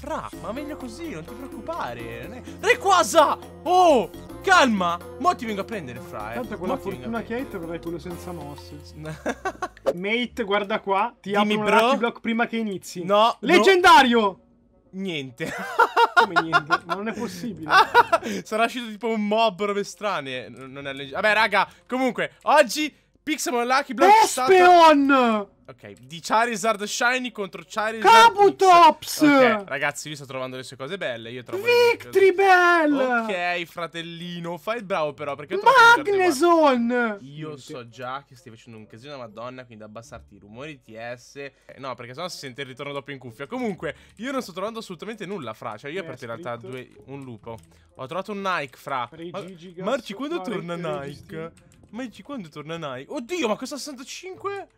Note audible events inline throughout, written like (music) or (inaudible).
Fra, ma meglio così, non ti preoccupare. Non è... Requasa! Oh! Calma! Mo ti vengo a prendere, Fra. Eh. Tanto con fortuna che hai troverai quello senza mosse. (laughs) Mate, guarda qua. Ti Dimmi, apro bro. un block prima che inizi. No. Leggendario! No. Niente. Come niente? Ma non è possibile. (laughs) Sarà uscito tipo un mob, robe strane. Non è leggero. Vabbè, raga, comunque, oggi Pixelmon Lucky Black Espeon! Stata... Ok, di Charizard Shiny contro Charizard Kabutops! Ok, ragazzi, lui sta trovando le sue cose belle, io trovo Victory Bell! Ok, fratellino, fai il bravo però, perché io Magneson! Io so già che stai facendo un casino da madonna, quindi abbassarti i rumori TS. Eh, no, perché sennò si sente il ritorno dopo in cuffia. Comunque, io non sto trovando assolutamente nulla, fra. Cioè, io ho eh, aperto in realtà due... un lupo. Ho trovato un Nike, fra. Ma... Marci, quando torna Nike? Ma dici quando torna Nai? Oddio, ma questa 65?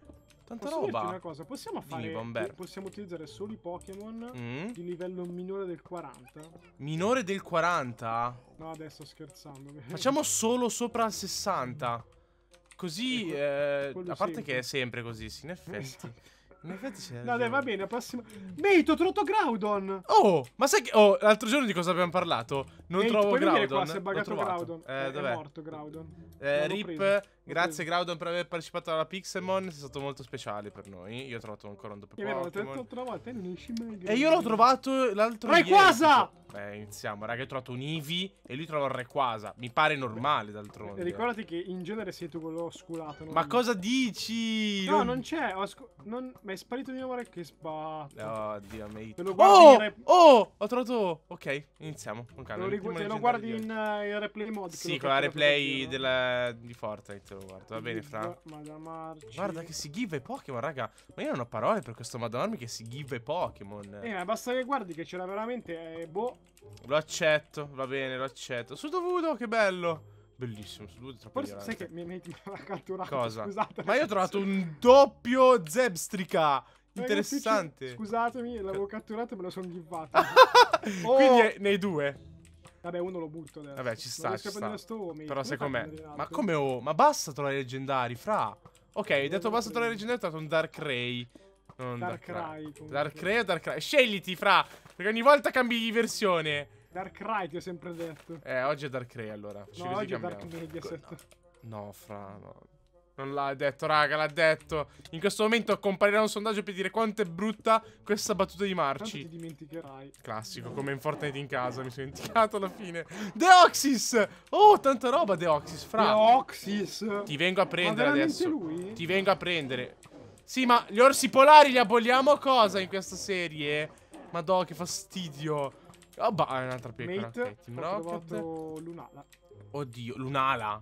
Tanta Posso roba. una cosa, possiamo fare Dimmi, possiamo utilizzare solo i Pokémon mm. di livello minore del 40? Minore del 40? No, adesso scherzando. (laughs) Facciamo solo sopra il 60. Così eh, quello, eh, a parte sempre. che è sempre così, sì, in effetti. in effetti c'è. No, dai, va bene, la prossima. Mate, ho trovato Groudon. Oh, ma sai che oh, l'altro giorno di cosa abbiamo parlato? Non Nate, trovo Groudon. Qua, se è Groudon. Eh, eh dov'è? È morto Groudon. Eh, Rip, preso. grazie Groudon per aver partecipato alla Pixelmon. Sei stato molto speciale per noi. Io ho trovato ancora un doppio Pokémon. l'ho trovato E io l'ho trovato l'altro Rayquaza! Beh, iniziamo, raga. Io ho trovato un Eevee e lui trova un Rayquaza. Mi pare normale d'altronde. Ricordati che in genere sei tu quello osculato. Ma cosa dici? No, non c'è. Non... Ma è sparito di nuovo che sbatto. Oh, Dio, mate. Oh, oh, ho trovato... Ok, iniziamo con calma te cioè, lo guardi in, uh, in replay mod. Sì, con la replay della... di Fortnite te lo guardo. Va bene, Fra. Guarda che si give Pokémon, raga. Ma io non ho parole per questo Madonna che si give Pokémon. Eh, ma basta che guardi che c'era veramente... Eh, boh. Lo accetto, va bene, lo accetto. Su dovuto, che bello. Bellissimo, su due troppo Forse sai che mi, metti ha (laughs) catturato, Cosa? scusate. Ma io ho trovato (laughs) un doppio Zebstrica. Eh, Interessante. scusatemi, l'avevo catturato e me lo sono gibbato. (laughs) oh. Quindi è nei due. Vabbè, uno lo butto adesso. Vabbè, ci sta. Ci sta. Sto, Però secondo me. Ma come oh? Ma basta tra i leggendari, fra. Ok, hai detto basta tra i leggendari, ho dato un Dark Ray. Non Dark, Ray. Dark Ray o Dark Ray? Scegliti, fra. Perché ogni volta cambi di versione. Dark Ray, ti ho sempre detto. Eh, oggi è Dark Ray allora. Facci no, oggi è Dark Mediaset. No, no fra, no. Non l'ha detto, raga, l'ha detto. In questo momento comparirà un sondaggio per dire quanto è brutta questa battuta di Marci. Tanto ti dimenticherai. Classico, come in Fortnite in casa, mi sono dimenticato alla fine. Deoxys! Oh, tanta roba Deoxys, fra. Deoxys! Ti vengo a prendere adesso. Lui? Ti vengo a prendere. Sì, ma gli orsi polari li aboliamo cosa in questa serie? Madò, che fastidio. oh, bah, è un'altra piccola. Mate, okay, Oddio, Lunala.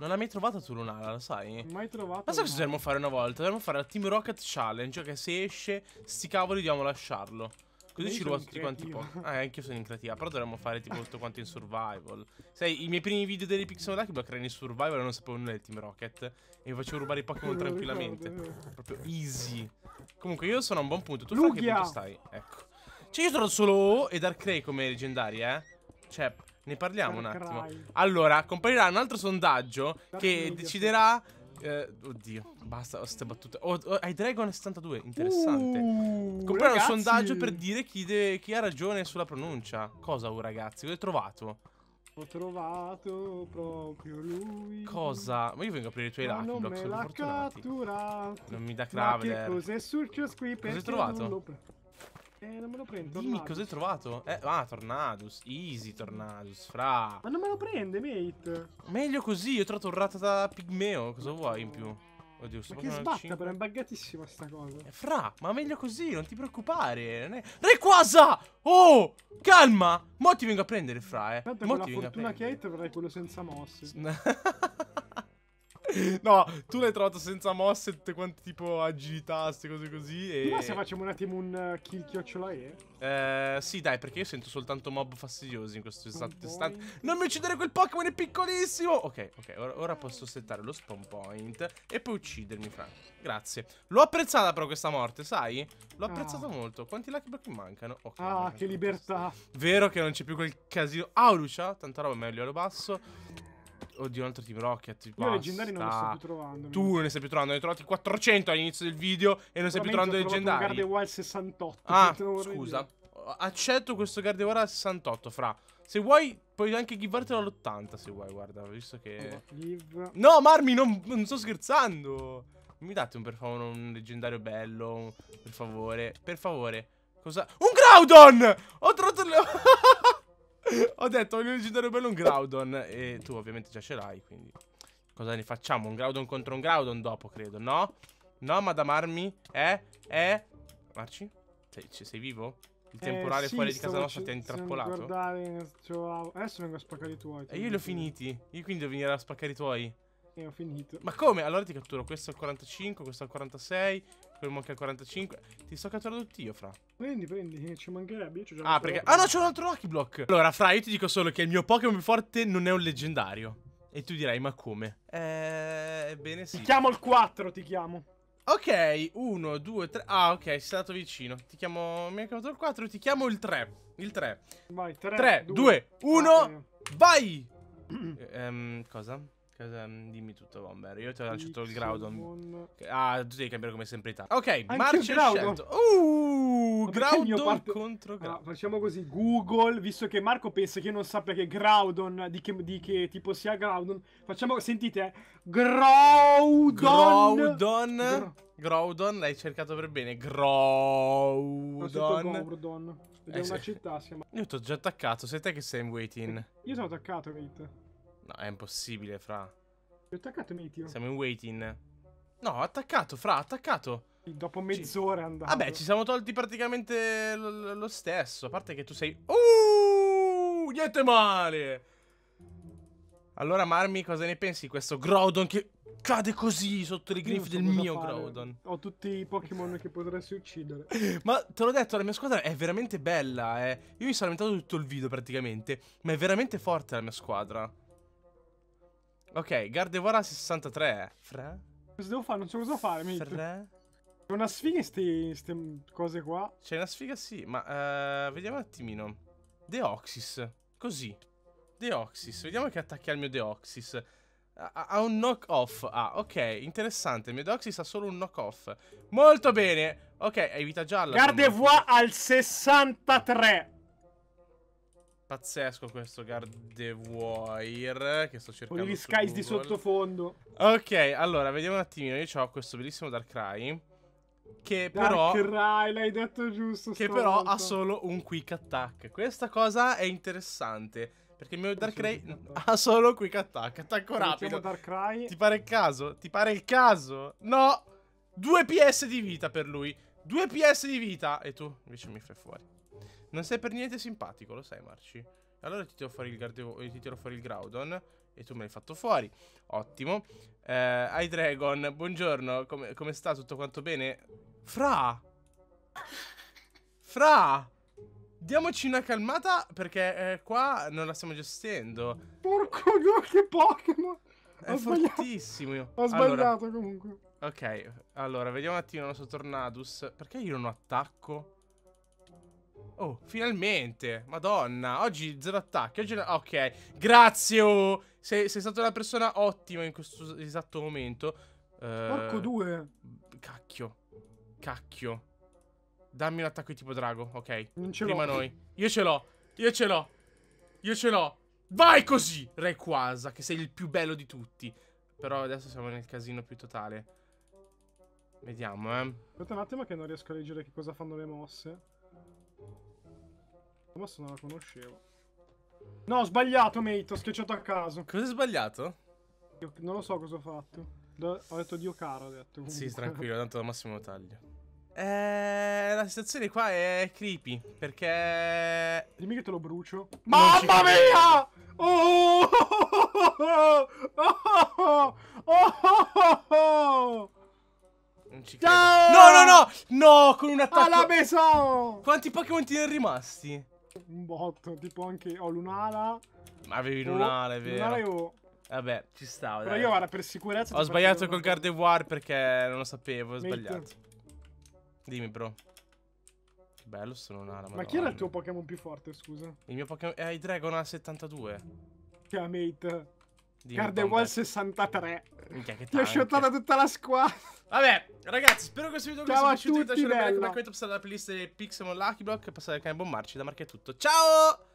Non l'hai mai trovato tu l'unara, lo sai? Mai trovato. Ma sai cosa dovremmo fare una volta? Dovremmo fare la Team Rocket Challenge, cioè che se esce, sti cavoli dobbiamo lasciarlo. Così ci ruba tutti quanti po'. Ah, eh, anche io sono in creativa. Però dovremmo fare tipo tutto quanto in survival. Sai, i miei primi video delle Pixel Duck li creare in survival e non sapevo nulla del Team Rocket. E mi facevo rubare i Pokémon (laughs) tranquillamente. Proprio easy. Comunque, io sono a un buon punto. Tu Lugia. fra che punto stai? Ecco. Cioè, io sono solo O e Darkrai come leggendaria, eh. Cioè, ne parliamo un attimo. Allora, comparirà un altro sondaggio che deciderà... Eh, oddio, basta queste battute. Oh, oh, hai Dragon 72, interessante. Uh, Comprare un sondaggio per dire chi, de, chi, ha ragione sulla pronuncia. Cosa, oh, ragazzi? Cosa hai trovato? Ho trovato proprio lui. Cosa? Ma io vengo a aprire i tuoi lucky blocks. Non me l'ha catturato. Non mi dà clave. Cos'è successo qui? Cosa hai trovato? Eh, non me lo prendo. Dimmi tornadus. cos'hai trovato? Eh, ah, Tornadus. Easy Tornadus, fra. Ma non me lo prende, mate. Meglio così, io ho trovato un ratata pigmeo. Cosa vuoi in più? Oddio, sto ma che sbatta 5. però, è buggatissima sta cosa. Eh, fra, ma meglio così, non ti preoccupare. Non è... Requasa! Oh, calma! Mo ti vengo a prendere, fra, eh. Mo' Tanto Mo con la fortuna che hai troverai quello senza mosse. (laughs) (laughs) No, tu l'hai trovato senza mosse, tutte quante tipo agilità, queste cose così. E... Ma se facciamo un attimo un uh, kill chiocciola E? Eh, sì, dai, perché io sento soltanto mob fastidiosi in questo oh esatto istante. Non mi uccidere quel Pokémon, è piccolissimo! Ok, ok, ora, ora, posso settare lo spawn point e poi uccidermi, Fra. Grazie. L'ho apprezzata però questa morte, sai? L'ho apprezzata ah. molto. Quanti lucky block mancano? Okay, ah, che libertà! Vero che non c'è più quel casino. Ah, Lucia, tanta roba, meglio lo basso. Oddio, un altro Team Rocket. Io basta. leggendari non ne sto più trovando. Tu non ne stai più trovando, ne hai trovati 400 all'inizio del video e non stai più trovando leggendari. Guardia Wild 68. Ah, (laughs) scusa. Dire. Accetto questo Guardia Wild 68, fra. Se vuoi, puoi anche givartelo all'80 se vuoi, guarda, visto che... no, Marmi, non, non sto scherzando! Mi date un, per favore un leggendario bello, per favore, per favore. Cosa? Un Groudon! Ho trovato... (laughs) Ho detto voglio leggendario bello un Groudon E tu ovviamente già ce l'hai quindi Cosa ne facciamo? Un Groudon contro un Groudon dopo credo No? No madame madamarmi? Eh? Eh? Marci? Sei, sei vivo? Il eh, temporale eh, sì, fuori di casa nostra ti ha intrappolato? Guardare, cioè, adesso vengo a spaccare i tuoi E io li ho finiti Io quindi devo venire a spaccare i tuoi e finito. Ma come? Allora ti catturo questo al 45, questo al 46, quello manca al 45. Ti sto catturando tutti io, Fra. Prendi, prendi, eh, ci mancherebbe. Io ah, perché... Ah, no, c'è un altro Lucky Block. Allora, Fra, io ti dico solo che il mio Pokémon più forte non è un leggendario. E tu dirai, ma come? Eh, bene sì. Ti chiamo il 4, ti chiamo. Ok, 1, 2, 3. Ah, ok, sei stato vicino. Ti chiamo. Mi ha chiamato il 4, ti chiamo il 3. Il 3. Vai, 3. 3, 2, 1. Vai! (clears throat) Eh, ehm, cosa? Cosa, mm, dimmi tutto, Bomber. Io ti ho lanciato il Groudon. Ah, tu devi cambiare come sempre Italia. Ok, Marcio scelto. Uh, Vabbè, Groudon parte... contro Groudon. Ah, facciamo così, Google, visto che Marco pensa che io non sappia che Groudon, di che, di che tipo sia Groudon. Facciamo, sentite, Groudon. Groudon. Gro Groudon, l'hai cercato per bene. Groudon. Groudon. Ed è eh, una sì. città, si Io ti ho già attaccato, sei te che sei in waiting. Io sono attaccato, Kate. No, è impossibile, fra. Ti ho attaccato mi Siamo in waiting. No, attaccato, fra, attaccato. Dopo mezz'ora andato. Vabbè, ci siamo tolti praticamente lo stesso. A parte che tu sei... Uh, niente male! Allora, Marmi, cosa ne pensi di questo Groudon che cade così sotto le griffe so del mio fare. Groudon? Ho tutti i Pokémon che potresti uccidere. (laughs) ma te l'ho detto, la mia squadra è veramente bella, eh. Io mi sono lamentato tutto il video praticamente, ma è veramente forte la mia squadra. Ok, Gardevoir 63. Eh. Fre? Cosa devo fare? Non so cosa fare, mi C'è una sfiga in queste cose qua. C'è una sfiga, sì, ma uh, vediamo un attimino. Deoxys. Così. Deoxys. Vediamo che attacchi al mio Deoxys. Ha un knock off. Ah, ok, interessante. Il mio Deoxys ha solo un knock off. Molto bene. Ok, hai vita gialla. Gardevoir al 63. Pazzesco questo Gardevoir che sto cercando. Con gli skies di sottofondo. Ok, allora vediamo un attimino. Io ho questo bellissimo Darkrai. Che però. Darkrai, l'hai detto giusto. Che però volta. ha solo un quick attack. Questa cosa è interessante. Perché il mio Darkrai (laughs) ha solo quick attack. Attacco diciamo rapido. Darkrai. Ti pare il caso? Ti pare il caso? No! 2 PS di vita per lui. 2 PS di vita. E tu invece mi fai fuori. Non sei per niente simpatico, lo sai, Marci. Allora ti tiro fuori il, Gardevo- eh, ti tiro fuori il Groudon e tu me l'hai fatto fuori. Ottimo. Eh, Hi Dragon, buongiorno. Come, come sta? Tutto quanto bene? Fra! Fra! Diamoci una calmata perché eh, qua non la stiamo gestendo. Porco dio, che Pokémon! È ho fortissimo. Ho sbagliato allora, comunque. Ok, allora, vediamo un attimo il nostro Tornadus. Perché io non attacco? Oh, finalmente. Madonna. Oggi zero attacchi. Oggi... Ok. Grazie. Oh. Sei, sei stata una persona ottima in questo esatto momento. Eh, Porco uh, due. Cacchio. Cacchio. Dammi un attacco di tipo drago. Ok. Non ce Prima noi. Io ce l'ho. Io ce l'ho. Io ce l'ho. Vai così. Rayquaza, che sei il più bello di tutti. Però adesso siamo nel casino più totale. Vediamo, eh. Aspetta un attimo che non riesco a leggere che cosa fanno le mosse. La mossa non la conoscevo. No, ho sbagliato, mate. Ho schiacciato a caso. Cosa sbagliato? Io non lo so cosa ho fatto. Ho detto Dio caro, ho detto. Comunque. Sì, tranquillo, tanto al massimo lo taglio. Eh, la situazione qua è creepy, perché... Dimmi che te lo brucio. Mamma mia! Oh! Oh! Oh! Oh! Oh! Oh! Non ci credo. No, no, no! No, con un attacco... Alla oh! Quanti Pokémon ti ne rimasti? un botto, tipo anche ho oh, l'unala. Ma avevi oh, l'unala, è vero. L'unala io... Vabbè, ci stavo. Però dai. io guarda, per sicurezza... Ho sbagliato col Gardevoir perché non lo sapevo, ho sbagliato. Dimmi, bro. Che bello sono l'unala. Ma chi era il tuo Pokémon più forte, scusa? Il mio Pokémon... È eh, Dragon A72. Che ha mate. Gardevoir 63. Minchia, che tank. Ti ho shottato tutta la squadra. Vabbè, ragazzi, spero che questo video vi sia piaciuto. Lasciate un Mi raccomando, commentate, passate la playlist di Pixel Lucky Block, passate anche a bombarci. Da Marco è tutto. Ciao!